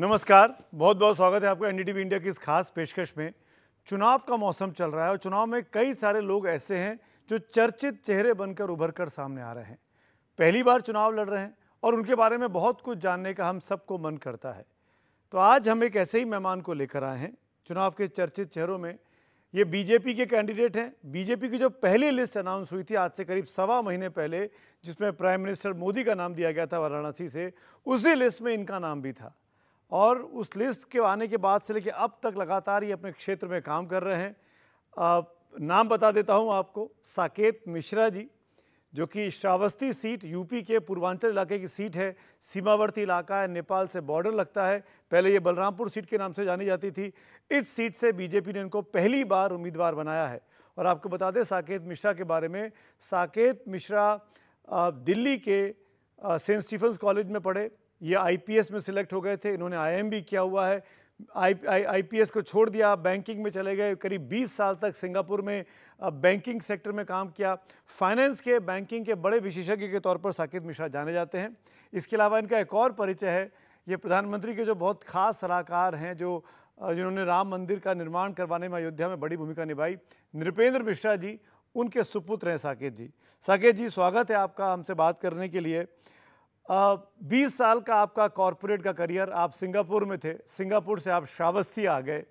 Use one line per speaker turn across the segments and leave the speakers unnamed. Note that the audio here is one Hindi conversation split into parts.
नमस्कार बहुत बहुत स्वागत है आपका एनडीटीवी इंडिया की इस खास पेशकश में चुनाव का मौसम चल रहा है और चुनाव में कई सारे लोग ऐसे हैं जो चर्चित चेहरे बनकर उभर कर सामने आ रहे हैं पहली बार चुनाव लड़ रहे हैं और उनके बारे में बहुत कुछ जानने का हम सबको मन करता है तो आज हम एक ऐसे ही मेहमान को लेकर आए हैं चुनाव के चर्चित चेहरों में ये बीजेपी के कैंडिडेट हैं बीजेपी की जो पहली लिस्ट अनाउंस हुई थी आज से करीब सवा महीने पहले जिसमें प्राइम मिनिस्टर मोदी का नाम दिया गया था वाराणसी से उसी लिस्ट में इनका नाम भी था और उस लिस्ट के आने के बाद से लेकर अब तक लगातार ये अपने क्षेत्र में काम कर रहे हैं आ, नाम बता देता हूँ आपको साकेत मिश्रा जी जो कि श्रावस्ती सीट यूपी के पूर्वांचल इलाके की सीट है सीमावर्ती इलाका है नेपाल से बॉर्डर लगता है पहले ये बलरामपुर सीट के नाम से जानी जाती थी इस सीट से बीजेपी ने इनको पहली बार उम्मीदवार बनाया है और आपको बता दें साकेत मिश्रा के बारे में साकेत मिश्रा दिल्ली के सेंट स्टीफन्स कॉलेज में पढ़े ये आईपीएस में सिलेक्ट हो गए थे इन्होंने भी किया हुआ है आईपीएस को छोड़ दिया बैंकिंग में चले गए करीब 20 साल तक सिंगापुर में बैंकिंग सेक्टर में काम किया फाइनेंस के बैंकिंग के बड़े विशेषज्ञ के तौर पर साकेत मिश्रा जाने जाते हैं इसके अलावा इनका एक और परिचय है ये प्रधानमंत्री के जो बहुत खास सलाहकार हैं जो जिन्होंने राम मंदिर का निर्माण करवाने में अयोध्या में बड़ी भूमिका निभाई नृपेंद्र मिश्रा जी उनके सुपुत्र हैं साकेत जी साकेत जी स्वागत है आपका हमसे बात करने के लिए बीस साल का आपका कॉरपोरेट का करियर आप सिंगापुर में थे सिंगापुर से आप श्रावस्ती आ गए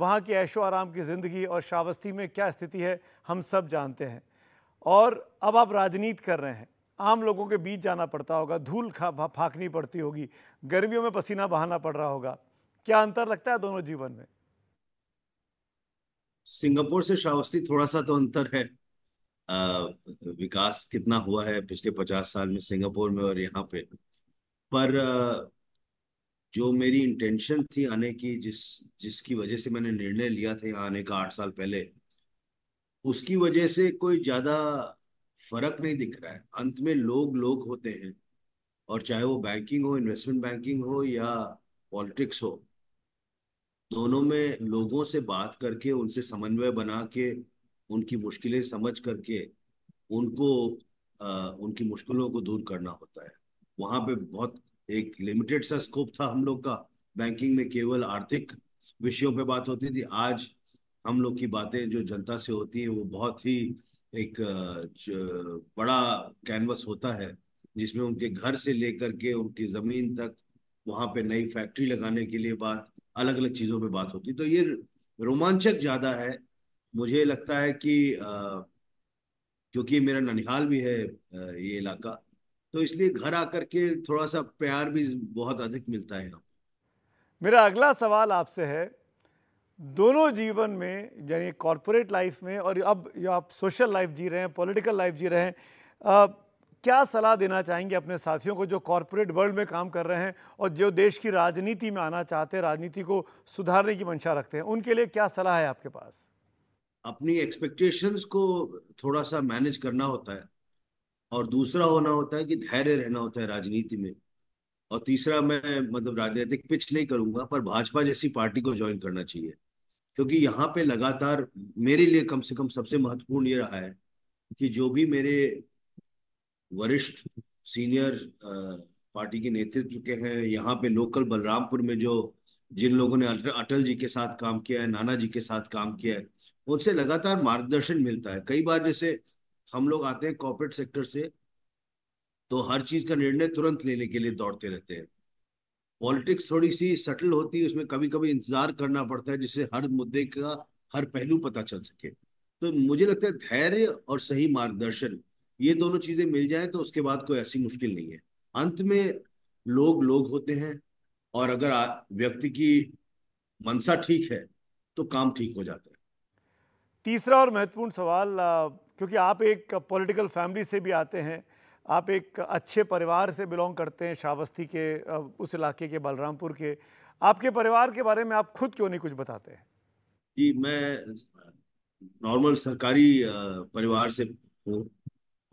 वहाँ की ऐशो आराम की ज़िंदगी और श्रावस्ती में क्या स्थिति है हम सब जानते हैं और अब आप राजनीति कर रहे हैं आम लोगों के बीच जाना पड़ता होगा धूल खा फाँकनी पड़ती होगी गर्मियों में पसीना बहाना पड़ रहा होगा क्या अंतर लगता है दोनों जीवन में
सिंगापुर से श्रावस्ती थोड़ा सा तो अंतर है विकास कितना हुआ है पिछले पचास साल में सिंगापुर में और यहाँ पे पर जो मेरी इंटेंशन थी आने की जिस जिसकी वजह से मैंने निर्णय लिया था आने का आठ साल पहले उसकी वजह से कोई ज़्यादा फर्क नहीं दिख रहा है अंत में लोग लोग होते हैं और चाहे वो बैंकिंग हो इन्वेस्टमेंट बैंकिंग हो या पॉलिटिक्स हो दोनों में लोगों से बात करके उनसे समन्वय बना के उनकी मुश्किलें समझ करके उनको आ, उनकी मुश्किलों को दूर करना होता है वहां पे बहुत एक लिमिटेड सा स्कोप था हम लोग का बैंकिंग में केवल आर्थिक विषयों पे बात होती थी आज हम लोग की बातें जो जनता से होती है वो बहुत ही एक बड़ा कैनवस होता है जिसमें उनके घर से लेकर के उनकी जमीन तक वहां पे नई फैक्ट्री लगाने के लिए बात अलग अलग चीजों पे बात होती तो ये रोमांचक ज्यादा है मुझे लगता है कि क्योंकि मेरा ननिहाल भी है ये इलाका तो इसलिए घर आकर के थोड़ा सा प्यार भी बहुत अधिक मिलता है
मेरा अगला सवाल आपसे है दोनों जीवन में यानी कॉरपोरेट लाइफ में और अब जो आप सोशल लाइफ जी रहे हैं पॉलिटिकल लाइफ जी रहे हैं आ, क्या सलाह देना चाहेंगे अपने साथियों को जो कॉरपोरेट वर्ल्ड में काम कर रहे हैं और जो देश की राजनीति में आना चाहते हैं राजनीति को सुधारने की मंशा रखते हैं उनके लिए क्या सलाह है आपके पास
अपनी एक्सपेक्टेशंस को थोड़ा सा मैनेज करना होता है और दूसरा होना होता है कि धैर्य रहना होता है राजनीति में और तीसरा मैं मतलब राजनीतिक पिच नहीं करूंगा पर भाजपा जैसी पार्टी को ज्वाइन करना चाहिए क्योंकि यहाँ पे लगातार मेरे लिए कम से कम सबसे महत्वपूर्ण ये रहा है कि जो भी मेरे वरिष्ठ सीनियर पार्टी के नेतृत्व के हैं यहाँ पे लोकल बलरामपुर में जो जिन लोगों ने अटल जी के साथ काम किया है नाना जी के साथ काम किया है उनसे लगातार मार्गदर्शन मिलता है कई बार जैसे हम लोग आते हैं कॉर्पोरेट सेक्टर से तो हर चीज का निर्णय तुरंत लेने के लिए दौड़ते रहते हैं पॉलिटिक्स थोड़ी सी सटल होती है उसमें कभी कभी इंतजार करना पड़ता है जिससे हर मुद्दे का हर पहलू पता चल सके तो मुझे लगता है धैर्य और सही मार्गदर्शन ये दोनों चीजें मिल जाए तो उसके बाद कोई ऐसी मुश्किल नहीं है अंत में लोग लोग होते हैं और अगर व्यक्ति की मनसा ठीक है तो काम ठीक हो जाता है
तीसरा और महत्वपूर्ण सवाल क्योंकि आप एक पॉलिटिकल फैमिली से भी आते हैं आप एक अच्छे परिवार से बिलोंग करते हैं श्रावस्ती के उस इलाके के बलरामपुर के आपके परिवार के बारे में आप खुद क्यों नहीं कुछ बताते हैं
जी मैं नॉर्मल सरकारी परिवार से हूँ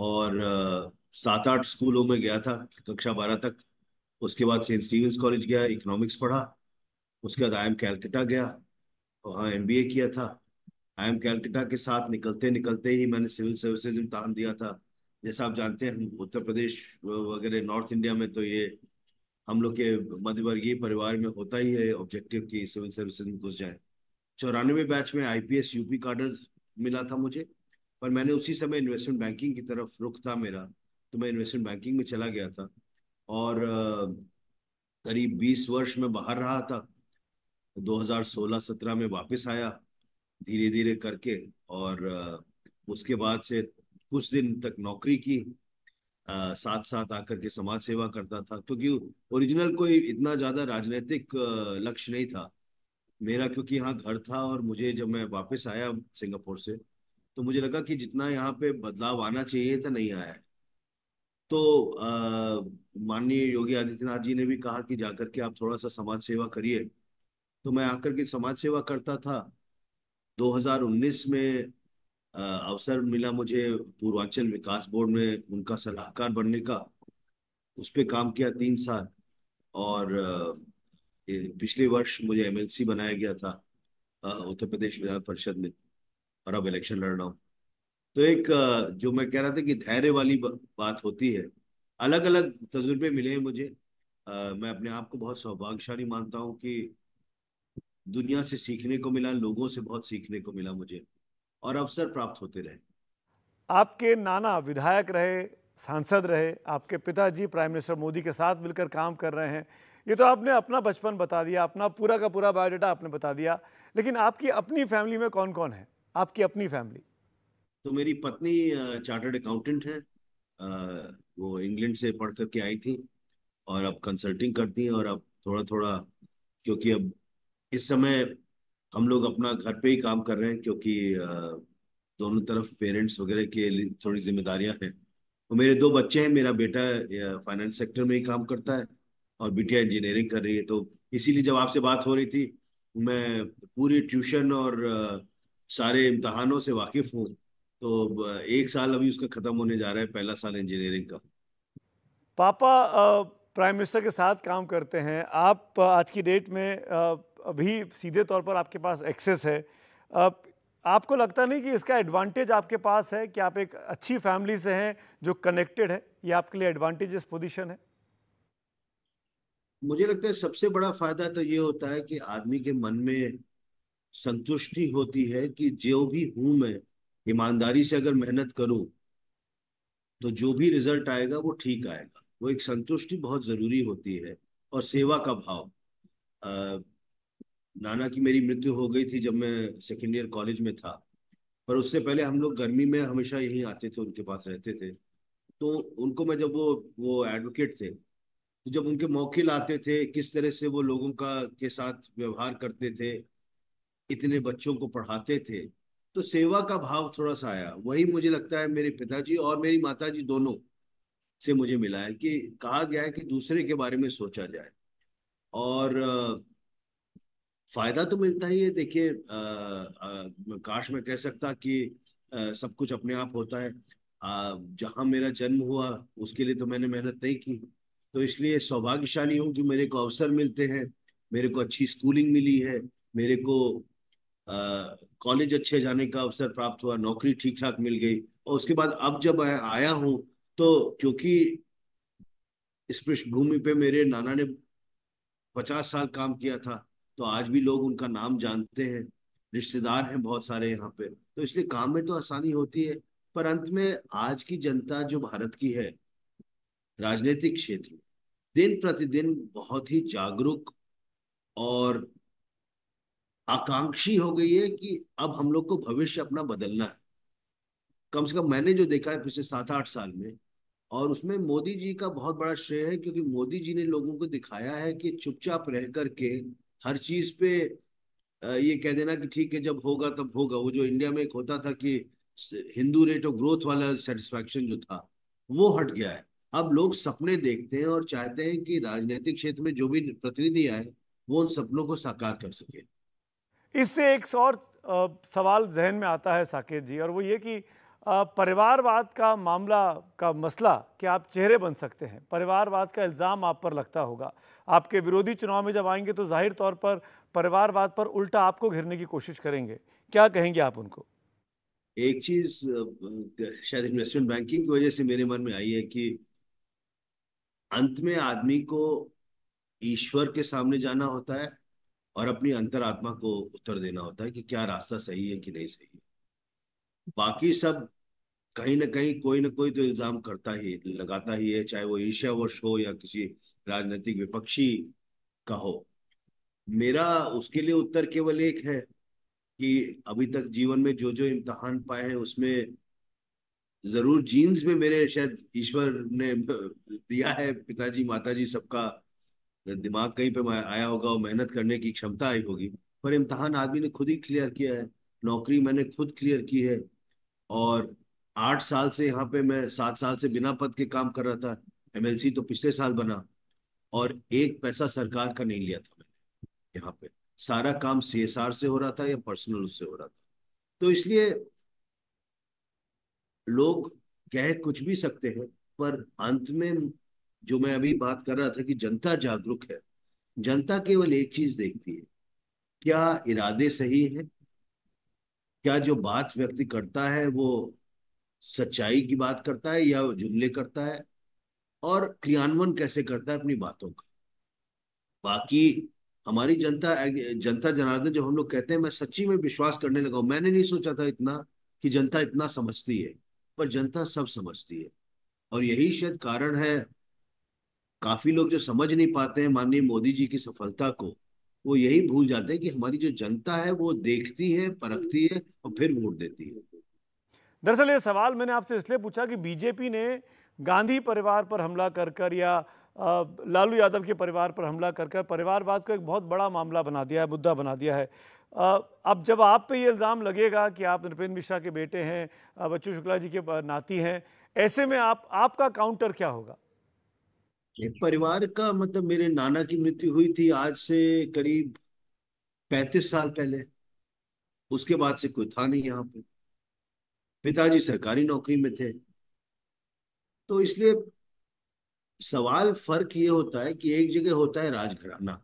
और सात आठ स्कूलों में गया था कक्षा बारह तक उसके बाद सेंट स्टीवेंस कॉलेज गया इकोनॉमिक्स पढ़ा उसके बाद आई एम कैलकटा गया वहाँ एम किया था आई एम कैलकटा के साथ निकलते निकलते ही मैंने सिविल सर्विसेज इम्तहान दिया था जैसा आप जानते हैं हम उत्तर प्रदेश वगैरह नॉर्थ इंडिया में तो ये हम लोग के मध्यवर्गीय परिवार में होता ही है ऑब्जेक्टिव की सिविल सर्विसेज में घुस जाए चौरानवे बैच में आईपीएस यूपी कार्डर मिला था मुझे पर मैंने उसी समय इन्वेस्टमेंट बैंकिंग की तरफ रुख था मेरा तो मैं इन्वेस्टमेंट बैंकिंग में चला गया था और करीब बीस वर्ष में बाहर रहा था 2016-17 में वापस आया धीरे धीरे करके और उसके बाद से कुछ दिन तक नौकरी की आ, साथ साथ आकर के समाज सेवा करता था क्योंकि ओरिजिनल कोई इतना ज्यादा राजनीतिक लक्ष्य नहीं था मेरा क्योंकि यहाँ घर था और मुझे जब मैं वापस आया सिंगापुर से तो मुझे लगा कि जितना यहाँ पे बदलाव आना चाहिए था तो नहीं आया है तो माननीय योगी आदित्यनाथ जी ने भी कहा कि जाकर के आप थोड़ा सा समाज सेवा करिए तो मैं आकर के समाज सेवा करता था 2019 में अवसर मिला मुझे पूर्वांचल विकास बोर्ड में उनका सलाहकार बनने का उस पर काम किया तीन साल और पिछले वर्ष मुझे एमएलसी बनाया गया था उत्तर प्रदेश विधान परिषद में और अब इलेक्शन लड़ रहा हूँ तो एक जो मैं कह रहा था कि धैर्य वाली बात होती है अलग अलग तजुर्बे मिले हैं मुझे मैं अपने आप को बहुत सौभाग्यशाली मानता हूँ कि दुनिया से सीखने को मिला लोगों से बहुत सीखने को मिला मुझे और अवसर प्राप्त होते रहे
आपके नाना विधायक रहे सांसद रहे आपके पिताजी प्राइम मिनिस्टर मोदी के साथ मिलकर काम कर रहे हैं ये तो आपने अपना बचपन बता दिया अपना पूरा का पूरा बायोडाटा आपने बता दिया लेकिन आपकी अपनी फैमिली में कौन कौन है आपकी अपनी फैमिली
तो मेरी पत्नी चार्टर्ड अकाउंटेंट है वो इंग्लैंड से पढ़ करके आई थी और अब कंसल्टिंग करती हैं और अब थोड़ा थोड़ा क्योंकि अब इस समय हम लोग अपना घर पे ही काम कर रहे हैं क्योंकि दोनों तरफ पेरेंट्स वगैरह के थोड़ी जिम्मेदारियां हैं तो मेरे दो बच्चे हैं मेरा बेटा फाइनेंस सेक्टर में ही काम करता है और बिटिया इंजीनियरिंग कर रही है तो इसीलिए जब आपसे बात हो रही थी मैं पूरी ट्यूशन और सारे इम्तहानों से वाकिफ हूँ तो एक साल अभी उसका ख़त्म होने जा रहा है पहला साल इंजीनियरिंग का
पापा प्राइम मिनिस्टर के साथ काम करते हैं आप आज की डेट में अभी सीधे तौर पर आपके पास एक्सेस है आप, आपको लगता नहीं कि इसका एडवांटेज आपके पास है कि आप एक अच्छी फैमिली से हैं जो कनेक्टेड है ये आपके लिए एडवांटेज पोजिशन है
मुझे लगता है सबसे बड़ा फायदा तो ये होता है कि आदमी के मन में संतुष्टि होती है कि जो भी हूं मैं ईमानदारी से अगर मेहनत करूं तो जो भी रिजल्ट आएगा वो ठीक आएगा वो एक संतुष्टि बहुत जरूरी होती है और सेवा का भाव नाना की मेरी मृत्यु हो गई थी जब मैं सेकेंड ईयर कॉलेज में था पर उससे पहले हम लोग गर्मी में हमेशा यहीं आते थे उनके पास रहते थे तो उनको मैं जब वो वो एडवोकेट थे तो जब उनके मौके लाते थे किस तरह से वो लोगों का के साथ व्यवहार करते थे इतने बच्चों को पढ़ाते थे तो सेवा का भाव थोड़ा सा आया वही मुझे लगता है मेरे पिताजी और मेरी माताजी दोनों से मुझे मिला है कि कहा गया है कि दूसरे के बारे में सोचा जाए और फायदा तो मिलता ही है देखिए काश मैं कह सकता कि आ, सब कुछ अपने आप होता है जहाँ मेरा जन्म हुआ उसके लिए तो मैंने मेहनत नहीं की तो इसलिए सौभाग्यशाली हूँ कि मेरे को अवसर मिलते हैं मेरे को अच्छी स्कूलिंग मिली है मेरे को कॉलेज अच्छे जाने का अवसर प्राप्त हुआ नौकरी ठीक ठाक मिल गई और उसके बाद अब जब आ, आया हूँ तो क्योंकि इस पृष्ठभूमि पे मेरे नाना ने पचास साल काम किया था तो आज भी लोग उनका नाम जानते हैं रिश्तेदार हैं बहुत सारे यहाँ पे तो इसलिए काम में तो आसानी होती है पर अंत में आज की जनता जो भारत की है राजनीतिक क्षेत्र में दिन प्रतिदिन बहुत ही जागरूक और आकांक्षी हो गई है कि अब हम लोग को भविष्य अपना बदलना है कम से कम मैंने जो देखा है पिछले सात आठ साल में और उसमें मोदी जी का बहुत बड़ा श्रेय है क्योंकि मोदी जी ने लोगों को दिखाया है कि चुपचाप रह करके हर चीज पे ये कह देना कि ठीक है जब होगा तब होगा वो जो इंडिया में एक होता था कि हिंदू रेट ऑफ ग्रोथ वाला सेटिस्फैक्शन जो था वो हट गया है अब लोग सपने देखते हैं और चाहते हैं कि राजनीतिक क्षेत्र में जो भी प्रतिनिधि आए वो उन सपनों को साकार कर सके
इससे एक और सवाल जहन में आता है साकेत जी और वो ये कि परिवारवाद का मामला का मसला कि आप चेहरे बन सकते हैं परिवारवाद का इल्ज़ाम आप पर लगता होगा आपके विरोधी चुनाव में जब आएंगे तो जाहिर तौर पर परिवारवाद पर उल्टा आपको घेरने की कोशिश करेंगे क्या कहेंगे आप उनको
एक चीज शायद इन्वेस्टमेंट बैंकिंग की वजह से मेरे मन में आई है कि अंत में आदमी को ईश्वर के सामने जाना होता है और अपनी अंतरात्मा को उत्तर देना होता है कि क्या रास्ता सही है कि नहीं सही है बाकी सब कहीं ना कहीं कोई ना कोई तो इल्जाम करता ही लगाता ही है चाहे वो वर्ष हो या किसी राजनीतिक विपक्षी का हो मेरा उसके लिए उत्तर केवल एक है कि अभी तक जीवन में जो जो इम्तहान पाए हैं उसमें जरूर जीन्स में मेरे शायद ईश्वर ने दिया है पिताजी माताजी सबका दिमाग कहीं पे आया होगा और मेहनत करने की क्षमता आई होगी पर इम्तहान आदमी ने खुद ही क्लियर किया है नौकरी मैंने खुद क्लियर की है और आठ साल से यहाँ पे मैं सात साल से बिना पद के काम कर रहा था एमएलसी तो पिछले साल बना और एक पैसा सरकार का नहीं लिया था मैंने यहाँ पे सारा काम सीएसआर से हो रहा था या पर्सनल उससे हो रहा था तो इसलिए लोग कह कुछ भी सकते हैं पर अंत में जो मैं अभी बात कर रहा था कि जनता जागरूक है जनता केवल एक चीज देखती है क्या इरादे सही है क्या जो बात व्यक्ति करता है वो सच्चाई की बात करता है या जुमले करता है और क्रियान्वयन कैसे करता है अपनी बातों का बाकी हमारी जनता जनता जनार्दन जब हम लोग कहते हैं मैं सच्ची में विश्वास करने लगा हूं मैंने नहीं सोचा था इतना कि जनता इतना समझती है पर जनता सब समझती है और यही शायद कारण है काफी लोग जो समझ नहीं पाते हैं माननीय मोदी जी की सफलता को वो यही भूल जाते हैं कि हमारी जो जनता है वो देखती है परखती है और फिर वोट देती है
दरअसल ये सवाल मैंने आपसे इसलिए पूछा कि बीजेपी ने गांधी परिवार पर हमला कर कर या लालू यादव के परिवार पर हमला कर कर परिवारवाद को एक बहुत बड़ा मामला बना दिया है मुद्दा बना दिया है अब जब आप पे ये इल्ज़ाम लगेगा कि आप नृपेंद्र मिश्रा के बेटे हैं बच्चू शुक्ला जी के नाती हैं ऐसे में आप आपका काउंटर क्या होगा
परिवार का मतलब मेरे नाना की मृत्यु हुई थी आज से करीब पैंतीस साल पहले उसके बाद से कोई था नहीं यहाँ पे पिताजी सरकारी नौकरी में थे तो इसलिए सवाल फर्क ये होता है कि एक जगह होता है राजघराना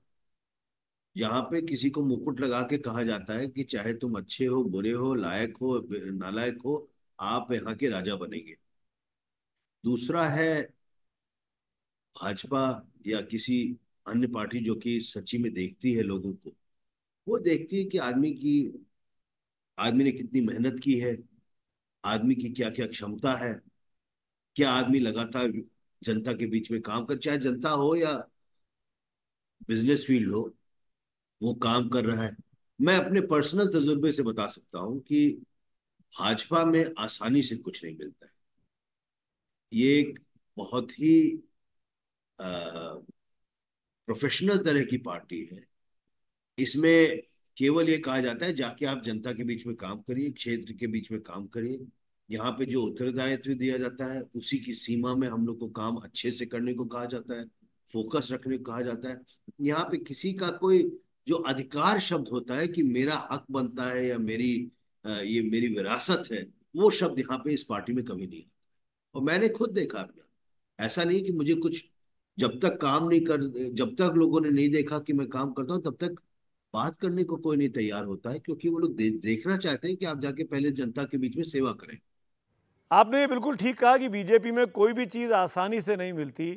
जहां पे किसी को मुकुट लगा के कहा जाता है कि चाहे तुम अच्छे हो बुरे हो लायक हो नालायक हो आप यहाँ के राजा बनेंगे दूसरा है भाजपा या किसी अन्य पार्टी जो कि सच्ची में देखती है लोगों को वो देखती है कि आदमी की आदमी ने कितनी मेहनत की है आदमी की क्या क्या क्षमता है क्या आदमी लगातार जनता के बीच में काम कर चाहे जनता हो या बिजनेस फील्ड हो वो काम कर रहा है मैं अपने पर्सनल तजुर्बे से बता सकता हूं कि भाजपा में आसानी से कुछ नहीं मिलता है ये एक बहुत ही प्रोफेशनल तरह की पार्टी है इसमें केवल ये कहा जाता है जाके आप जनता के बीच में काम करिए क्षेत्र के बीच में काम करिए यहाँ पे जो उत्तरदायित्व दिया जाता है उसी की सीमा में हम लोग को काम अच्छे से करने को कहा जाता है फोकस रखने को कहा जाता है यहाँ पे किसी का कोई जो अधिकार शब्द होता है कि मेरा हक बनता है या मेरी ये मेरी विरासत है वो शब्द यहाँ पे इस पार्टी में कभी नहीं आता और मैंने खुद देखा अपना ऐसा नहीं कि मुझे कुछ जब तक काम नहीं कर जब तक लोगों ने नहीं देखा कि मैं काम करता हूँ तब तक बात करने को कोई नहीं तैयार होता है क्योंकि वो लोग दे, देखना चाहते हैं कि आप जाके
पहले जनता के बीच में सेवा करें आपने ये बिल्कुल ठीक कहा कि बीजेपी में कोई भी चीज़ आसानी से नहीं मिलती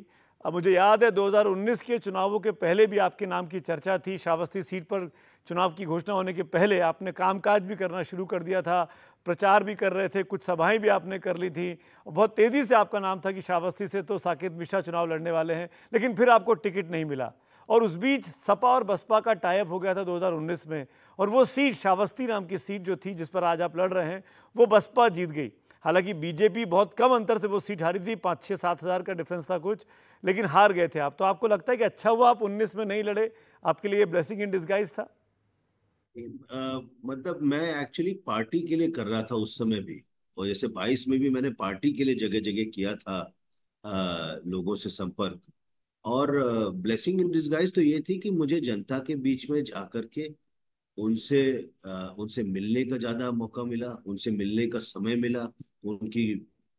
अब मुझे याद है 2019 के चुनावों के पहले भी आपके नाम की चर्चा थी शावस्ती सीट पर चुनाव की घोषणा होने के पहले आपने कामकाज भी करना शुरू कर दिया था प्रचार भी कर रहे थे कुछ सभाएं भी आपने कर ली थी बहुत तेज़ी से आपका नाम था कि शावस्ती से तो साकेत मिश्रा चुनाव लड़ने वाले हैं लेकिन फिर आपको टिकट नहीं मिला और उस बीच सपा और बसपा का टाइप हो गया था 2019 में और वो सीट शावस्ती नाम की सीट जो थी जिस पर आज आप लड़ रहे हैं वो बसपा जीत गई हालांकि बीजेपी बहुत कम अंतर से वो सीट हारी थी पाँच छः सात हज़ार का डिफरेंस था कुछ लेकिन हार गए थे आप तो आपको लगता है कि अच्छा हुआ आप उन्नीस में नहीं लड़े आपके लिए ब्लेसिंग इन डिस्गाइज था
आ, मतलब मैं एक्चुअली पार्टी के लिए कर रहा था उस समय भी और जैसे 22 में भी मैंने पार्टी के लिए जगह जगह किया था आ, लोगों से संपर्क और ब्लेसिंग इन डिस्गाइज तो ये थी कि मुझे जनता के बीच में जाकर के उनसे उनसे मिलने का ज़्यादा मौका मिला उनसे मिलने का समय मिला उनकी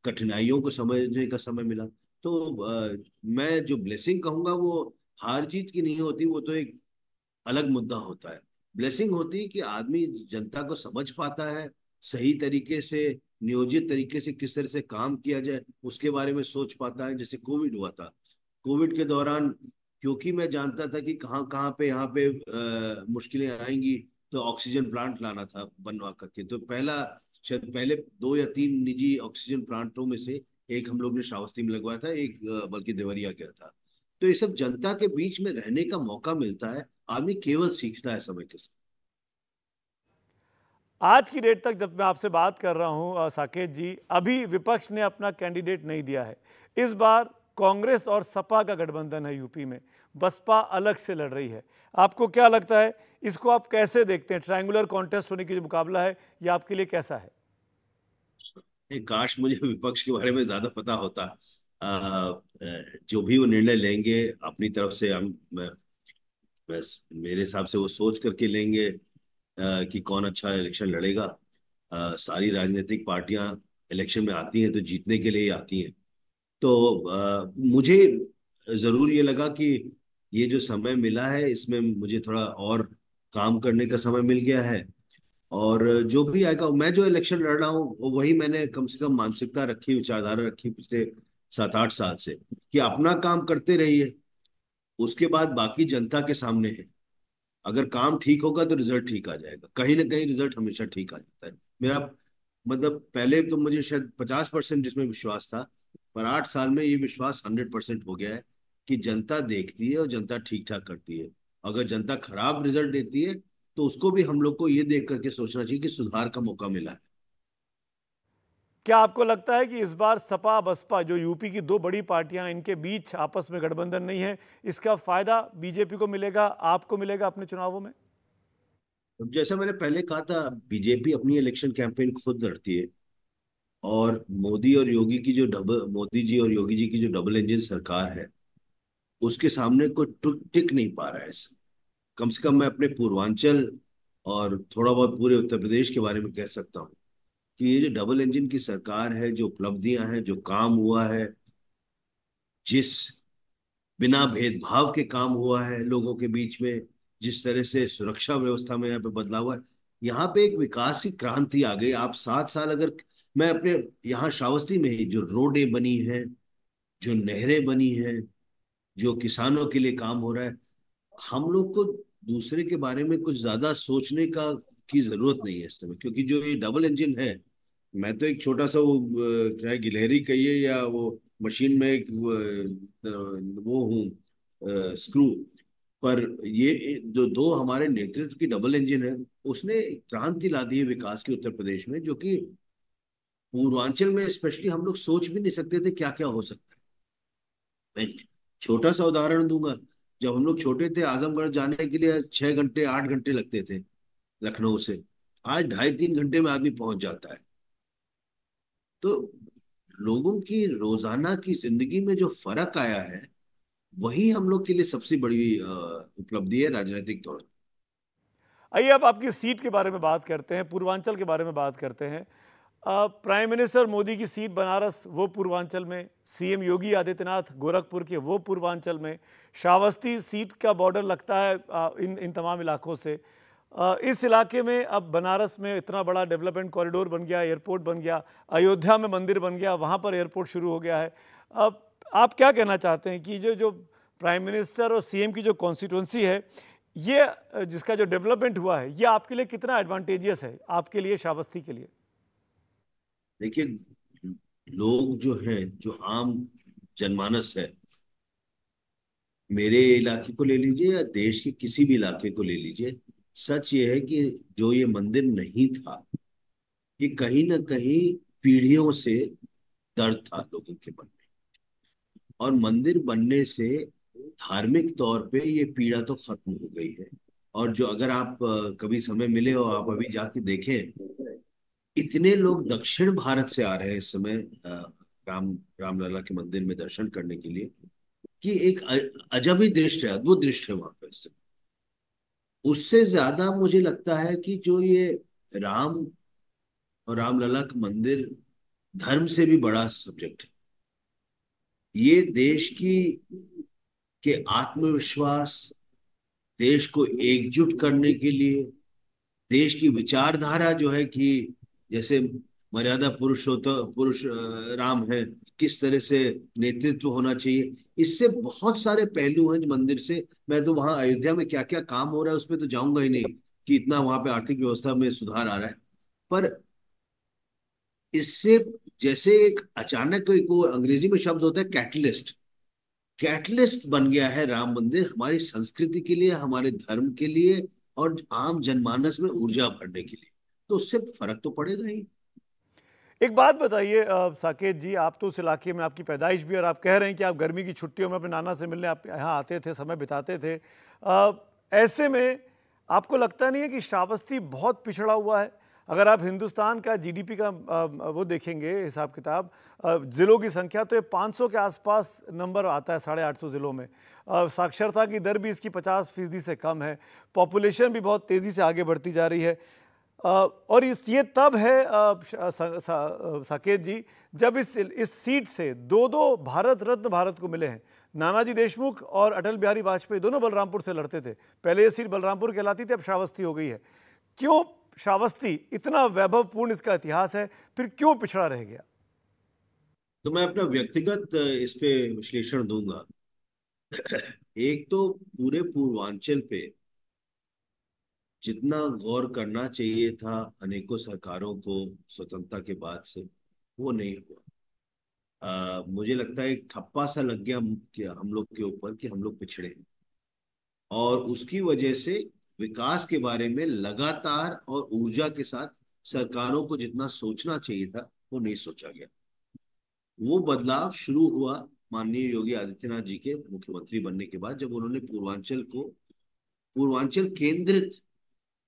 कठिनाइयों को समझने का समय मिला तो मैं जो ब्लेसिंग कहूंगा वो हार जीत की नहीं होती वो तो एक अलग मुद्दा होता है ब्लेसिंग होती है कि आदमी जनता को समझ पाता है सही तरीके से नियोजित तरीके से किस तरह से काम किया जाए उसके बारे में सोच पाता है जैसे कोविड हुआ था कोविड के दौरान क्योंकि मैं जानता था कि कहाँ कहाँ पे यहाँ पे आ, मुश्किलें आएंगी तो ऑक्सीजन प्लांट लाना था बनवा करके तो पहला शायद पहले दो या तीन निजी ऑक्सीजन प्लांटों में से एक हम लोग ने श्रावस्ती में लगवाया था एक बल्कि देवरिया गया था तो ये सब जनता के बीच में रहने का मौका मिलता है आदमी केवल सीखता है समय के साथ
आज की डेट तक जब मैं आपसे बात कर रहा हूं साकेत जी अभी विपक्ष ने अपना कैंडिडेट नहीं दिया है इस बार कांग्रेस और सपा का गठबंधन है यूपी में बसपा अलग से लड़ रही है आपको क्या लगता है इसको आप कैसे देखते हैं ट्रायंगुलर कॉन्टेस्ट होने की जो मुकाबला है ये आपके लिए कैसा है
काश मुझे विपक्ष के बारे में ज्यादा पता होता आ, जो भी वो निर्णय लेंगे अपनी तरफ से हम बस मेरे हिसाब से वो सोच करके लेंगे आ, कि कौन अच्छा इलेक्शन लड़ेगा आ, सारी राजनीतिक पार्टियां इलेक्शन में आती हैं तो जीतने के लिए ही आती हैं तो आ, मुझे ज़रूर ये लगा कि ये जो समय मिला है इसमें मुझे थोड़ा और काम करने का समय मिल गया है और जो भी आएगा मैं जो इलेक्शन लड़ रहा हूँ वही मैंने कम से कम मानसिकता रखी विचारधारा रखी पिछले सात आठ साल से कि अपना काम करते रहिए उसके बाद बाकी जनता के सामने है अगर काम ठीक होगा तो रिजल्ट ठीक आ जाएगा कहीं ना कहीं रिजल्ट हमेशा ठीक आ जाता है मेरा मतलब पहले तो मुझे शायद पचास परसेंट जिसमें विश्वास था पर आठ साल में ये विश्वास हंड्रेड परसेंट हो गया है कि जनता देखती है और जनता ठीक ठाक करती है अगर जनता खराब रिजल्ट देती है तो उसको भी हम लोग को ये देख करके सोचना चाहिए कि सुधार का मौका मिला है
क्या आपको लगता है कि इस बार सपा बसपा जो यूपी की दो बड़ी पार्टियां इनके बीच आपस में गठबंधन नहीं है इसका फायदा बीजेपी को मिलेगा आपको मिलेगा अपने चुनावों में जैसा मैंने पहले कहा था
बीजेपी अपनी इलेक्शन कैंपेन खुद लड़ती है और मोदी और योगी की जो डबल मोदी जी और योगी जी की जो डबल इंजन सरकार है उसके सामने कोई टिक नहीं पा रहा है इस कम से कम मैं अपने पूर्वांचल और थोड़ा बहुत पूरे उत्तर प्रदेश के बारे में कह सकता हूँ कि ये जो डबल इंजन की सरकार है जो उपलब्धियां हैं जो काम हुआ है जिस बिना भेदभाव के काम हुआ है लोगों के बीच में जिस तरह से सुरक्षा व्यवस्था में यहाँ पे बदलाव हुआ है यहाँ पे एक विकास की क्रांति आ गई आप सात साल अगर मैं अपने यहाँ श्रावस्ती में ही जो रोडें बनी हैं जो नहरें बनी हैं जो किसानों के लिए काम हो रहा है हम लोग को दूसरे के बारे में कुछ ज्यादा सोचने का की जरूरत नहीं है इस समय क्योंकि जो ये डबल इंजन है मैं तो एक छोटा सा वो चाहे गिलहरी कहिए या वो मशीन में एक वो हूँ स्क्रू पर ये जो दो हमारे नेतृत्व की डबल इंजन है उसने क्रांति ला दी है विकास के उत्तर प्रदेश में जो कि पूर्वांचल में स्पेशली हम लोग सोच भी नहीं सकते थे क्या क्या हो सकता है मैं छोटा सा उदाहरण दूंगा जब हम लोग छोटे थे आजमगढ़ जाने के लिए छह घंटे आठ घंटे लगते थे लखनऊ से आज ढाई तीन घंटे में आदमी पहुंच जाता है तो लोगों की रोजाना की जिंदगी में जो फर्क आया है वही हम लोग के लिए सबसे बड़ी उपलब्धि है राजनीतिक
तौर पर आइए अब आपकी सीट के बारे में बात करते हैं पूर्वांचल के बारे में बात करते हैं प्राइम मिनिस्टर मोदी की सीट बनारस वो पूर्वांचल में सीएम योगी आदित्यनाथ गोरखपुर के वो पूर्वांचल में श्रावस्ती सीट का बॉर्डर लगता है इन इन तमाम इलाकों से इस इलाके में अब बनारस में इतना बड़ा डेवलपमेंट कॉरिडोर बन गया एयरपोर्ट बन गया अयोध्या में मंदिर बन गया वहाँ पर एयरपोर्ट शुरू हो गया है अब आप क्या कहना चाहते हैं कि जो जो प्राइम मिनिस्टर और सीएम की जो कॉन्स्टिट्यूंसी है ये जिसका जो डेवलपमेंट हुआ है ये आपके लिए कितना एडवांटेजियस है आपके लिए श्रावस्ती के लिए
देखिए लोग जो हैं जो आम जनमानस है मेरे इलाके को ले लीजिए या देश के किसी भी इलाके को ले लीजिए सच ये है कि जो ये मंदिर नहीं था ये कहीं ना कहीं पीढ़ियों से दर्द था लोगों के मन में और मंदिर बनने से धार्मिक तौर पे ये पीड़ा तो खत्म हो गई है और जो अगर आप कभी समय मिले हो आप अभी जाके देखें इतने लोग दक्षिण भारत से आ रहे हैं इस समय राम रामलला के मंदिर में दर्शन करने के लिए कि एक अजबी दृश्य है अद्भुत दृश्य है वहां पर इस समय उससे ज्यादा मुझे लगता है कि जो ये राम और रामलला का मंदिर धर्म से भी बड़ा सब्जेक्ट है ये देश की के आत्मविश्वास देश को एकजुट करने के लिए देश की विचारधारा जो है कि जैसे मर्यादा पुरुष होता पुरुष राम है किस तरह से नेतृत्व होना चाहिए इससे बहुत सारे पहलू हैं मंदिर से मैं तो वहाँ अयोध्या में क्या क्या काम हो रहा है उसमें तो जाऊंगा ही नहीं कि इतना वहां पे आर्थिक व्यवस्था में सुधार आ रहा है पर इससे जैसे एक अचानक एक वो अंग्रेजी में शब्द होता है कैटलिस्ट कैटलिस्ट बन गया है राम मंदिर हमारी संस्कृति के लिए हमारे धर्म
के लिए और आम जनमानस में ऊर्जा भरने के लिए तो उससे फर्क तो पड़ेगा ही एक बात बताइए साकेत जी आप तो उस इलाके में आपकी पैदाइश भी और आप कह रहे हैं कि आप गर्मी की छुट्टियों में अपने नाना से मिलने आप यहाँ आते थे समय बिताते थे आ, ऐसे में आपको लगता नहीं है कि श्रावस्ती बहुत पिछड़ा हुआ है अगर आप हिंदुस्तान का जीडीपी का वो देखेंगे हिसाब किताब ज़िलों की संख्या तो ये 500 के आसपास नंबर आता है साढ़े आठ ज़िलों में साक्षरता की दर भी इसकी 50 फीसदी से कम है पॉपुलेशन भी बहुत तेज़ी से आगे बढ़ती जा रही है और इस ये तब है साकेत जी जब इस इस सीट से दो दो भारत रत्न भारत को मिले हैं नानाजी देशमुख और अटल बिहारी वाजपेयी दोनों बलरामपुर से लड़ते थे पहले ये सीट बलरामपुर कहलाती थी अब श्रावस्ती हो गई है क्यों श्रावस्ती इतना वैभवपूर्ण इसका इतिहास है फिर क्यों पिछड़ा रह गया
तो मैं अपना व्यक्तिगत इस पे विश्लेषण दूंगा एक तो पूरे पूर्वांचल पे जितना गौर करना चाहिए था अनेकों सरकारों को स्वतंत्रता के बाद से वो नहीं हुआ आ, मुझे लगता है एक ठप्पा सा लग गया हम लोग के ऊपर कि हम लोग पिछड़े हैं और उसकी वजह से विकास के बारे में लगातार और ऊर्जा के साथ सरकारों को जितना सोचना चाहिए था वो नहीं सोचा गया वो बदलाव शुरू हुआ माननीय योगी आदित्यनाथ जी के मुख्यमंत्री बनने के बाद जब उन्होंने पूर्वांचल को पूर्वांचल केंद्रित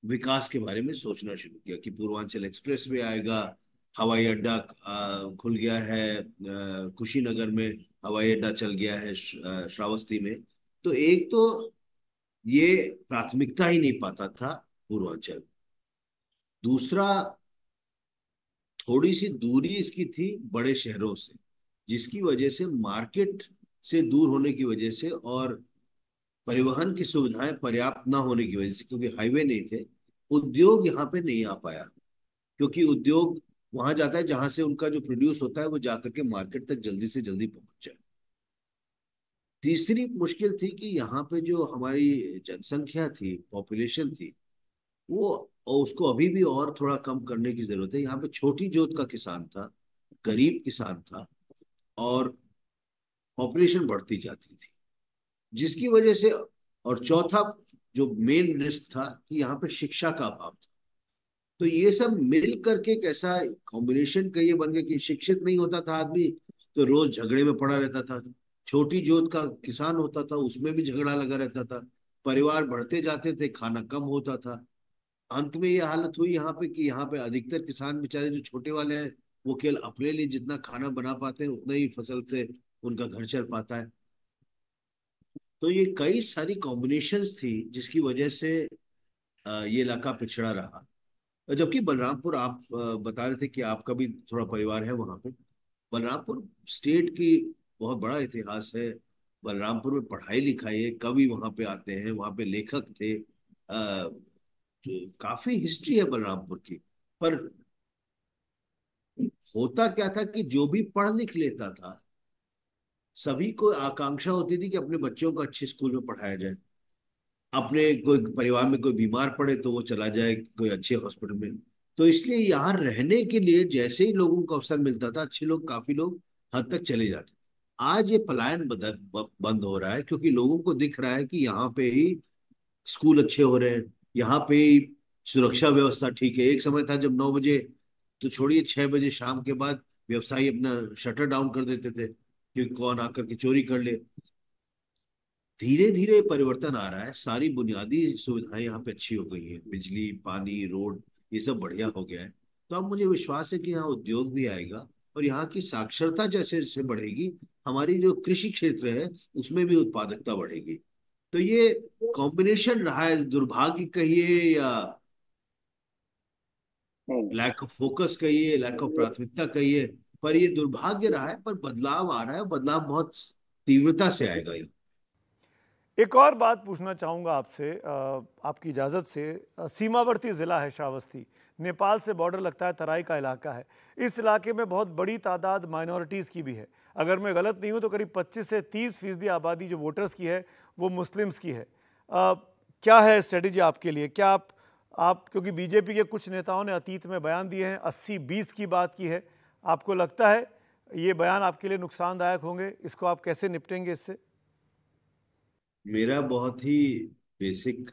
विकास के बारे में सोचना शुरू किया कि पूर्वांचल एक्सप्रेस वे आएगा हवाई अड्डा खुल गया है कुशीनगर में हवाई अड्डा चल गया है श्रावस्ती में तो एक तो ये प्राथमिकता ही नहीं पाता था पूर्वांचल दूसरा थोड़ी सी दूरी इसकी थी बड़े शहरों से जिसकी वजह से मार्केट से दूर होने की वजह से और परिवहन की सुविधाएं पर्याप्त ना होने की वजह से क्योंकि हाईवे नहीं थे उद्योग यहाँ पे नहीं आ पाया क्योंकि उद्योग वहां जाता है जहां से उनका जो प्रोड्यूस होता है वो जाकर के मार्केट तक जल्दी से जल्दी पहुंच जाए तीसरी मुश्किल थी कि यहाँ पे जो हमारी जनसंख्या थी पॉपुलेशन थी वो उसको अभी भी और थोड़ा कम करने की जरूरत है यहाँ पे छोटी जोत का किसान था गरीब किसान था और पॉपुलेशन बढ़ती जाती थी जिसकी वजह से और चौथा जो मेन रिस्क था कि यहाँ पे शिक्षा का अभाव था तो ये सब मिल करके कैसा कॉम्बिनेशन कहिए बन गया कि शिक्षित नहीं होता था आदमी तो रोज झगड़े में पड़ा रहता था छोटी जोत का किसान होता था उसमें भी झगड़ा लगा रहता था परिवार बढ़ते जाते थे खाना कम होता था अंत में ये हालत हुई यहाँ पे कि यहाँ पे अधिकतर किसान बेचारे जो छोटे वाले हैं वो केवल अपने लिए जितना खाना बना पाते हैं उतना ही फसल से उनका घर चल पाता है तो ये कई सारी कॉम्बिनेशन थी जिसकी वजह से ये इलाका पिछड़ा रहा जबकि बलरामपुर आप बता रहे थे कि आपका भी थोड़ा परिवार है वहां पे बलरामपुर स्टेट की बहुत बड़ा इतिहास है बलरामपुर में पढ़ाई लिखाई है कवि वहाँ पे आते हैं वहां पे लेखक थे अः तो काफी हिस्ट्री है बलरामपुर की पर होता क्या था कि जो भी पढ़ लिख लेता था सभी को आकांक्षा होती थी कि अपने बच्चों को अच्छे स्कूल में पढ़ाया जाए अपने कोई परिवार में कोई बीमार पड़े तो वो चला जाए कोई अच्छे हॉस्पिटल में तो इसलिए यहाँ रहने के लिए जैसे ही लोगों को अवसर मिलता था अच्छे लोग काफी लोग हद तक चले जाते थे आज ये पलायन बंद हो रहा है क्योंकि लोगों को दिख रहा है कि यहाँ पे ही स्कूल अच्छे हो रहे हैं यहाँ पे ही सुरक्षा व्यवस्था ठीक है एक समय था जब नौ बजे तो छोड़िए छह बजे शाम के बाद व्यवसायी अपना शटर डाउन कर देते थे कि कौन आकर के चोरी कर ले धीरे धीरे परिवर्तन आ रहा है सारी बुनियादी सुविधाएं यहाँ पे अच्छी हो गई है बिजली पानी रोड ये सब बढ़िया हो गया है तो अब मुझे विश्वास है कि यहाँ उद्योग भी आएगा और यहाँ की साक्षरता जैसे जैसे बढ़ेगी हमारी जो कृषि क्षेत्र है उसमें भी उत्पादकता बढ़ेगी तो ये कॉम्बिनेशन रहा है दुर्भाग्य कहिए या लैक ऑफ फोकस कहिए लैक ऑफ प्राथमिकता कहिए पर ये दुर्भाग्य रहा है पर बदलाव आ रहा है बदलाव बहुत तीव्रता से आएगा
एक और बात पूछना चाहूंगा आपसे आपकी इजाज़त से सीमावर्ती ज़िला है श्रावस्ती नेपाल से बॉर्डर लगता है तराई का इलाका है इस इलाके में बहुत बड़ी तादाद माइनॉरिटीज़ की भी है अगर मैं गलत नहीं हूँ तो करीब 25 से 30 फीसदी आबादी जो वोटर्स की है वो मुस्लिम्स की है आ, क्या है स्ट्रेटजी आपके लिए क्या आप आप क्योंकि बीजेपी के कुछ नेताओं ने अतीत में बयान दिए हैं अस्सी बीस की बात की है आपको लगता है ये बयान आपके लिए नुकसानदायक होंगे इसको आप कैसे निपटेंगे इससे
मेरा बहुत ही बेसिक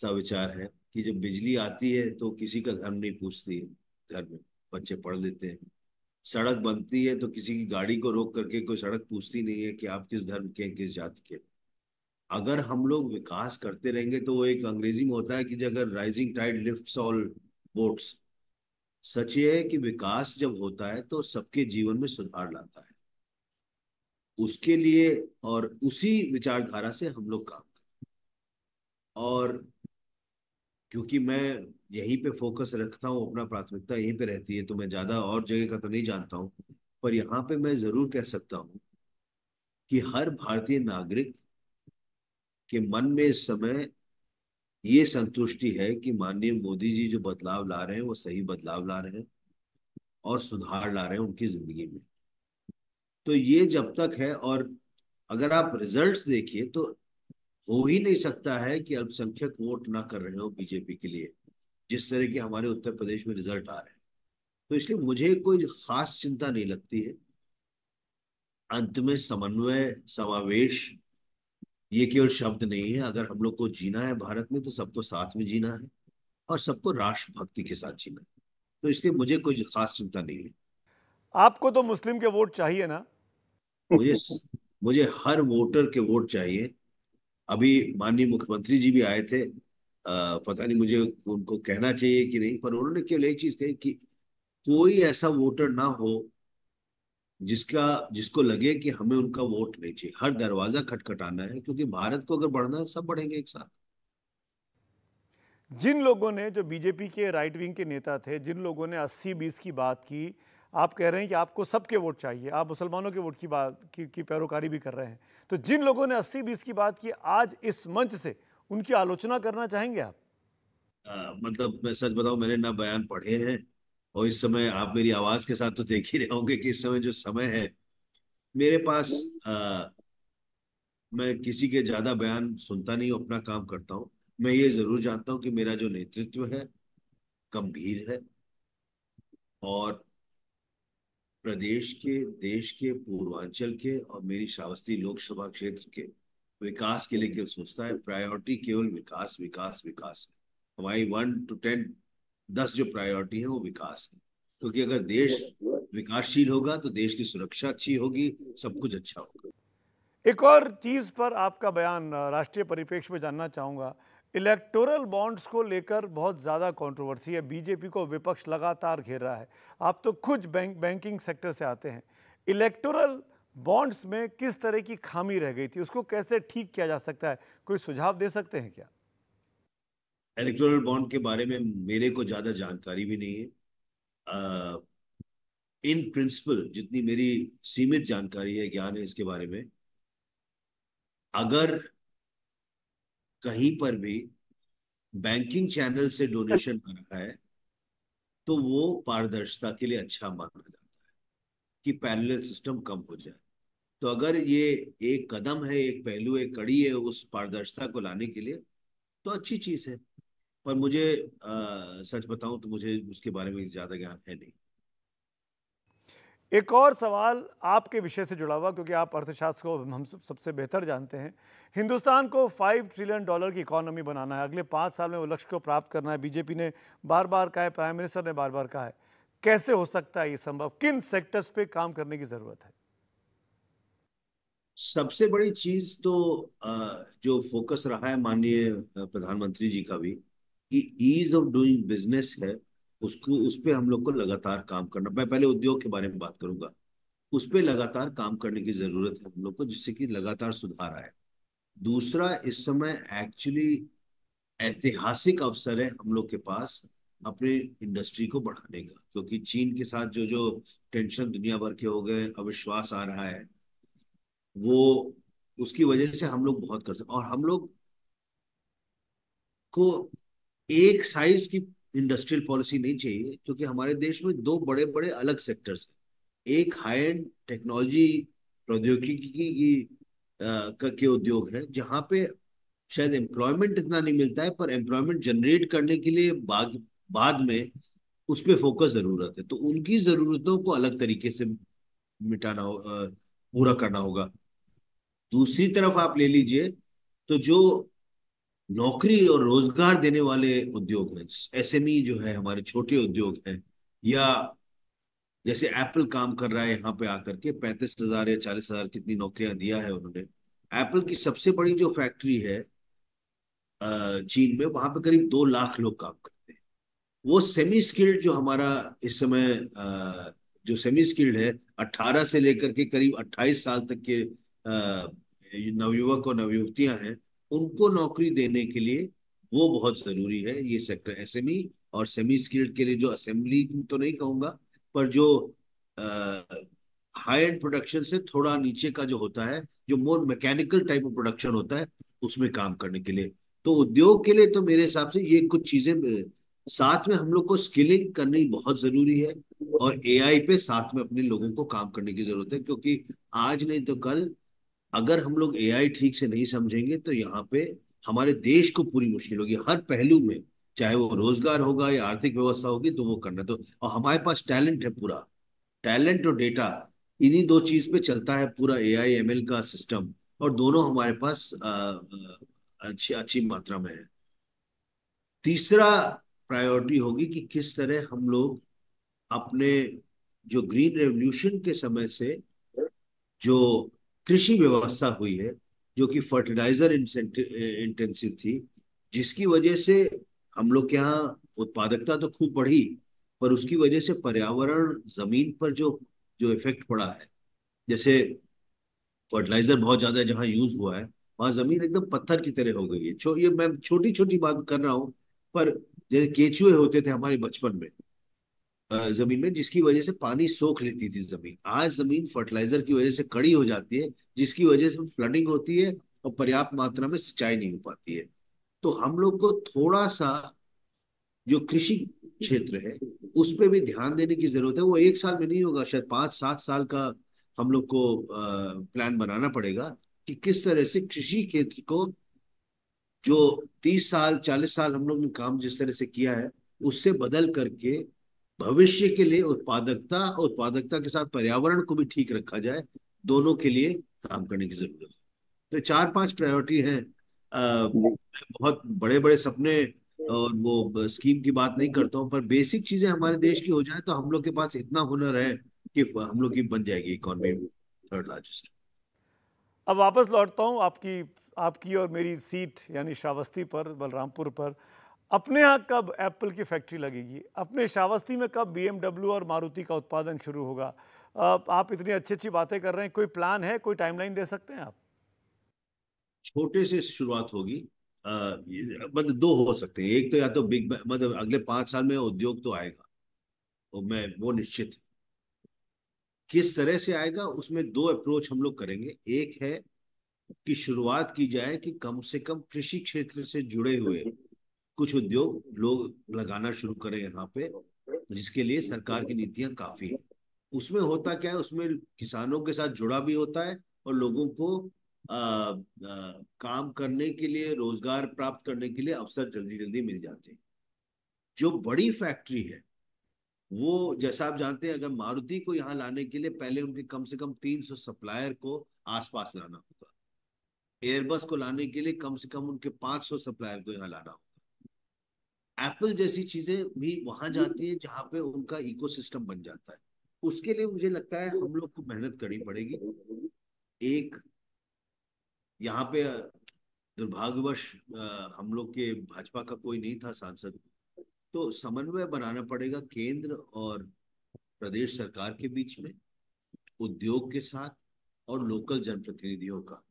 सा विचार है कि जब बिजली आती है तो किसी का धर्म नहीं पूछती है घर में बच्चे पढ़ लेते हैं सड़क बनती है तो किसी की गाड़ी को रोक करके कोई सड़क पूछती नहीं है कि आप किस धर्म के किस जाति के अगर हम लोग विकास करते रहेंगे तो वो एक अंग्रेजी में होता है कि अगर rising tide lift all boats सच ये है कि विकास जब होता है तो सबके जीवन में सुधार लाता है उसके लिए और उसी विचारधारा से हम लोग काम करें और क्योंकि मैं यहीं पे फोकस रखता हूँ अपना प्राथमिकता यहीं पे रहती है तो मैं ज़्यादा और जगह का तो नहीं जानता हूँ पर यहाँ पे मैं ज़रूर कह सकता हूँ कि हर भारतीय नागरिक के मन में इस समय ये संतुष्टि है कि माननीय मोदी जी जो बदलाव ला रहे हैं वो सही बदलाव ला रहे हैं और सुधार ला रहे हैं उनकी जिंदगी में तो ये जब तक है और अगर आप रिजल्ट्स देखिए तो हो ही नहीं सकता है कि अल्पसंख्यक वोट ना कर रहे हो बीजेपी के लिए जिस तरह के हमारे उत्तर प्रदेश में रिजल्ट आ रहे हैं तो इसलिए मुझे कोई खास चिंता नहीं लगती है अंत में समन्वय समावेश ये केवल शब्द नहीं है अगर हम लोग को जीना है भारत में तो सबको साथ में जीना है और सबको राष्ट्रभक्ति के साथ जीना है तो इसलिए मुझे कोई खास चिंता नहीं है
आपको तो मुस्लिम के वोट चाहिए ना
मुझे मुझे हर वोटर के वोट चाहिए अभी माननीय मुख्यमंत्री जी भी आए थे आ, पता नहीं मुझे उनको कहना चाहिए कि नहीं पर उन्होंने केवल एक चीज कही कि कोई ऐसा वोटर ना हो जिसका जिसको लगे कि हमें उनका वोट नहीं चाहिए हर दरवाजा खटखटाना है क्योंकि भारत को अगर बढ़ना है सब बढ़ेंगे एक साथ
जिन लोगों ने जो बीजेपी के राइट विंग के नेता थे जिन लोगों ने 80 बीस की बात की आप कह रहे हैं कि आपको सबके वोट चाहिए आप मुसलमानों के वोट की बात की, की पैरोकारी भी कर रहे हैं तो जिन लोगों ने 80 बीस की बात की आज इस मंच से उनकी आलोचना करना चाहेंगे आप
आ, मतलब मैं सच बताऊं मैंने ना बयान पढ़े हैं और इस समय आप मेरी आवाज के साथ तो देख ही रहे होंगे कि इस समय जो समय है मेरे पास आ, मैं किसी के ज्यादा बयान सुनता नहीं अपना काम करता हूँ मैं ये जरूर जानता हूँ कि मेरा जो नेतृत्व है गंभीर है और प्रदेश के देश के पूर्वांचल के और मेरी श्रावस्ती लोकसभा क्षेत्र के विकास के लिए केवल सोचता है प्रायोरिटी केवल विकास विकास विकास है हमारी वन टू टेन दस जो प्रायोरिटी है वो विकास है क्योंकि अगर देश विकासशील होगा तो देश की सुरक्षा अच्छी होगी सब कुछ अच्छा होगा
एक और चीज़ पर आपका बयान राष्ट्रीय परिपेक्ष में जानना चाहूंगा इलेक्टोरल बॉन्ड्स को लेकर बहुत ज़्यादा कंट्रोवर्सी है बीजेपी को विपक्ष लगातार घेर रहा है आप तो खुद बैंक बैंकिंग सेक्टर से आते हैं इलेक्टोरल बॉन्ड्स में किस तरह की खामी रह गई थी उसको कैसे ठीक किया जा सकता है कोई सुझाव दे सकते हैं क्या
इलेक्टोरल बॉन्ड के बारे में मेरे को ज़्यादा जानकारी भी नहीं है इन प्रिंसिपल जितनी मेरी सीमित जानकारी है ज्ञान है इसके बारे में अगर कहीं पर भी बैंकिंग चैनल से डोनेशन आ रहा है तो वो पारदर्शिता के लिए अच्छा माना जाता है कि पैरल सिस्टम कम हो जाए तो अगर ये एक कदम है एक पहलू एक कड़ी है उस पारदर्शिता को लाने के लिए
तो अच्छी चीज है
पर मुझे आ, सच बताऊं तो मुझे उसके बारे में ज़्यादा ज्ञान है नहीं
एक और सवाल आपके विषय से जुड़ा हुआ क्योंकि आप अर्थशास्त्र को हम सबसे बेहतर जानते हैं हिंदुस्तान को फाइव ट्रिलियन डॉलर की इकोनॉमी बनाना है अगले पाँच साल में वो लक्ष्य को प्राप्त करना है बीजेपी ने बार बार कहा है प्राइम मिनिस्टर ने बार बार कहा है कैसे हो सकता है ये संभव किन सेक्टर्स पे काम करने की ज़रूरत है
सबसे बड़ी चीज़ तो जो फोकस रहा है माननीय प्रधानमंत्री जी का भी कि ईज ऑफ डूइंग बिजनेस है उसको उस पर हम लोग को लगातार काम करना मैं पहले उद्योग के बारे में बात करूंगा उस पर लगातार काम करने की जरूरत है हम लोग को जिससे कि लगातार सुधार आए दूसरा इस समय एक्चुअली ऐतिहासिक अवसर है हम लोग के पास अपने इंडस्ट्री को बढ़ाने का क्योंकि चीन के साथ जो जो टेंशन दुनिया भर के हो गए अविश्वास आ रहा है वो उसकी वजह से हम लोग बहुत कर सकते और हम लोग को एक साइज की इंडस्ट्रियल पॉलिसी नहीं चाहिए क्योंकि हमारे देश में दो बड़े बड़े अलग सेक्टर्स हैं एक हाई एंड टेक्नोलॉजी प्रौद्योगिकी की के उद्योग है जहाँ पे शायद एम्प्लॉयमेंट इतना नहीं मिलता है पर एम्प्लॉयमेंट जनरेट करने के लिए बाद बाद में उस पर फोकस जरूरत है तो उनकी जरूरतों को अलग तरीके से मिटाना हो पूरा करना होगा दूसरी तरफ आप ले लीजिए तो जो नौकरी और रोजगार देने वाले उद्योग हैं एसएमई e जो है हमारे छोटे उद्योग हैं या जैसे एप्पल काम कर रहा है यहाँ पे आकर के पैंतीस हजार या चालीस हजार कितनी नौकरियां दिया है उन्होंने एप्पल की सबसे बड़ी जो फैक्ट्री है चीन में वहां पे करीब दो लाख लोग काम करते हैं वो सेमी स्किल्ड जो हमारा इस समय जो सेमी स्किल्ड है अट्ठारह से लेकर के करीब अट्ठाईस साल तक के नवयुवक और नवयुवतियां हैं उनको नौकरी देने के लिए वो बहुत जरूरी है ये सेक्टर एसएमई e और सेमी स्किल्ड के लिए जो असेंबली तो नहीं कहूंगा पर जो हाई एंड प्रोडक्शन से थोड़ा नीचे का जो होता है जो more mechanical type of production होता है उसमें काम करने के लिए तो उद्योग के लिए तो मेरे हिसाब से ये कुछ चीजें साथ में हम लोग को स्किलिंग करनी बहुत जरूरी है और एआई पे साथ में अपने लोगों को काम करने की जरूरत है क्योंकि आज नहीं तो कल अगर हम लोग एआई ठीक से नहीं समझेंगे तो यहाँ पे हमारे देश को पूरी मुश्किल होगी हर पहलू में चाहे वो रोजगार होगा या आर्थिक व्यवस्था होगी तो वो करना तो और हमारे पास टैलेंट है पूरा टैलेंट और डेटा इन्हीं दो चीज पे चलता है पूरा ए आई एम एल का सिस्टम और दोनों हमारे पास अच्छी अच्छी मात्रा में है तीसरा प्रायोरिटी होगी कि किस तरह हम लोग अपने जो ग्रीन रेवल्यूशन के समय से जो कृषि व्यवस्था हुई है जो कि फर्टिलाइजर इंटेंसिव थी जिसकी वजह से हम लोग के यहाँ उत्पादकता तो खूब बढ़ी पर उसकी वजह से पर्यावरण जमीन पर जो जो इफेक्ट पड़ा है जैसे फर्टिलाइजर बहुत ज्यादा जहाँ यूज हुआ है वहां जमीन एकदम पत्थर की तरह हो गई है छो, ये मैं छोटी छोटी बात कर रहा हूँ पर जैसे केचुए होते थे हमारे बचपन में जमीन में जिसकी वजह से पानी सोख लेती थी जमीन आज जमीन फर्टिलाइजर की वजह से कड़ी हो जाती है जिसकी वजह से फ्लडिंग होती है और पर्याप्त मात्रा में सिंचाई नहीं हो पाती है तो हम लोग को थोड़ा सा जो कृषि क्षेत्र है उस पर भी ध्यान देने की जरूरत है वो एक साल में नहीं होगा शायद पांच सात साल का हम लोग को आ, प्लान बनाना पड़ेगा कि किस तरह से कृषि क्षेत्र को जो तीस साल चालीस साल हम लोग ने काम जिस तरह से किया है उससे बदल करके भविष्य के लिए उत्पादकता और उत्पादकता के साथ पर्यावरण को भी ठीक रखा जाए दोनों के लिए काम करने की जरूरत है तो चार पांच प्रायोरिटी है बहुत बड़े बड़े सपने और वो स्कीम की बात नहीं करता हूँ पर बेसिक चीजें हमारे देश की हो जाए तो हम लोग के पास इतना हुनर है कि हम लोग की बन जाएगी इकोनॉमी थर्ड लार्जेस्ट
अब वापस लौटता हूँ आपकी आपकी और मेरी सीट यानी श्रावस्ती पर बलरामपुर पर अपने यहाँ कब एप्पल की फैक्ट्री लगेगी अपने शावस्ती में कब बीएमडब्ल्यू और मारुति का उत्पादन शुरू होगा आप इतनी अच्छी अच्छी बातें कर रहे हैं कोई प्लान है कोई टाइमलाइन दे सकते हैं आप
छोटे से शुरुआत होगी मतलब दो हो सकते हैं एक तो या तो बिग मतलब अगले पांच साल में उद्योग तो आएगा तो मैं वो निश्चित किस तरह से आएगा उसमें दो अप्रोच हम लोग करेंगे एक है कि शुरुआत की जाए कि कम से कम कृषि क्षेत्र से जुड़े हुए कुछ उद्योग लोग लगाना शुरू करें यहाँ पे जिसके लिए सरकार की नीतियां काफी है उसमें होता क्या है उसमें किसानों के साथ जुड़ा भी होता है और लोगों को आ, आ, काम करने के लिए रोजगार प्राप्त करने के लिए अवसर जल्दी जल्दी मिल जाते हैं जो बड़ी फैक्ट्री है वो जैसा आप जानते हैं अगर मारुति को यहाँ लाने के लिए पहले उनके कम से कम तीन सौ सप्लायर को आसपास लाना होगा एयरबस को लाने के लिए कम से कम उनके पांच सौ सप्लायर को यहाँ लाना होगा एप्पल जैसी चीजें भी वहां हम्म। जाती है जहाँ पे उनका इको बन जाता है उसके लिए मुझे लगता है हम लोग को मेहनत करनी पड़ेगी एक यहाँ पे दुर्भाग्यवश हम लोग के भाजपा का कोई नहीं था सांसद तो समन्वय बनाना पड़ेगा केंद्र और प्रदेश सरकार के बीच में उद्योग के साथ और लोकल जनप्रतिनिधियों का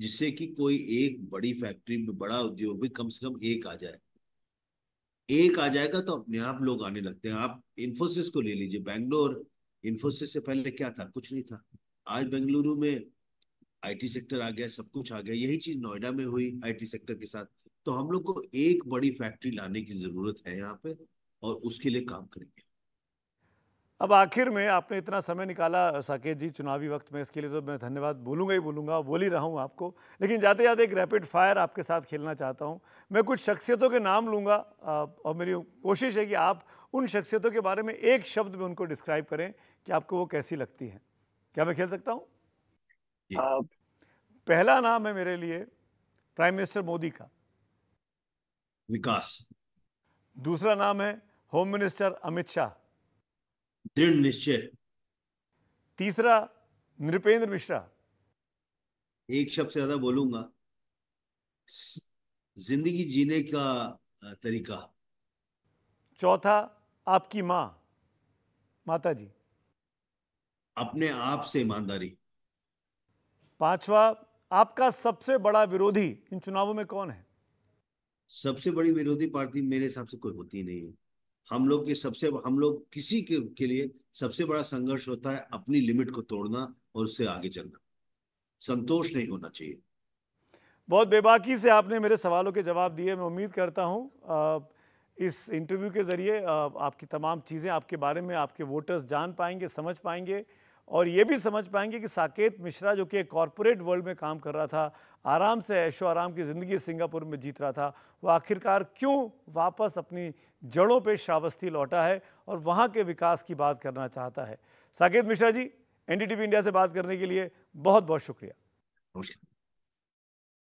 जिससे कि कोई एक बड़ी फैक्ट्री में बड़ा उद्योग भी कम से कम एक आ जाए एक आ जाएगा तो अपने आप लोग आने लगते हैं आप इन्फोसिस को ले लीजिए बैंगलोर इन्फोसिस से पहले क्या था कुछ नहीं था आज बेंगलुरु में आईटी सेक्टर आ गया सब कुछ आ गया यही चीज नोएडा में हुई आईटी सेक्टर के साथ तो हम लोग को एक बड़ी फैक्ट्री लाने की जरूरत है यहाँ पे और उसके लिए काम करेंगे
अब आखिर में आपने इतना समय निकाला साकेत जी चुनावी वक्त में इसके लिए तो मैं धन्यवाद बोलूँगा ही बोलूँगा बोल ही रहा हूँ आपको लेकिन जाते जाते एक रैपिड फायर आपके साथ खेलना चाहता हूँ मैं कुछ शख्सियतों के नाम लूँगा और मेरी कोशिश है कि आप उन शख्सियतों के बारे में एक शब्द में उनको डिस्क्राइब करें कि आपको वो कैसी लगती हैं क्या मैं खेल सकता हूँ पहला नाम है मेरे लिए प्राइम मिनिस्टर मोदी का विकास दूसरा नाम है होम मिनिस्टर अमित शाह दृढ़ निश्चय तीसरा नृपेंद्र मिश्रा
एक शब्द से ज्यादा बोलूंगा जिंदगी जीने का तरीका चौथा आपकी मां माता जी अपने आप से ईमानदारी
पांचवा आपका सबसे बड़ा विरोधी इन चुनावों में कौन है
सबसे बड़ी विरोधी पार्टी मेरे हिसाब से कोई होती नहीं है हम लोग के सबसे हम लोग किसी के, के लिए सबसे बड़ा संघर्ष होता है अपनी लिमिट को तोड़ना और उससे आगे चलना संतोष नहीं होना चाहिए
बहुत बेबाकी से आपने मेरे सवालों के जवाब दिए मैं उम्मीद करता हूँ इस इंटरव्यू के ज़रिए आपकी तमाम चीज़ें आपके बारे में आपके वोटर्स जान पाएंगे समझ पाएंगे और ये भी समझ पाएंगे कि साकेत मिश्रा जो कि एक कॉरपोरेट वर्ल्ड में काम कर रहा था आराम से ऐशो आराम की ज़िंदगी सिंगापुर में जीत रहा था वो आखिरकार क्यों वापस अपनी जड़ों पे श्रावस्ती लौटा है और वहाँ के विकास की बात करना चाहता है साकेत मिश्रा जी एनडीटीवी इंडिया से बात करने के लिए बहुत बहुत शुक्रिया नमस्कार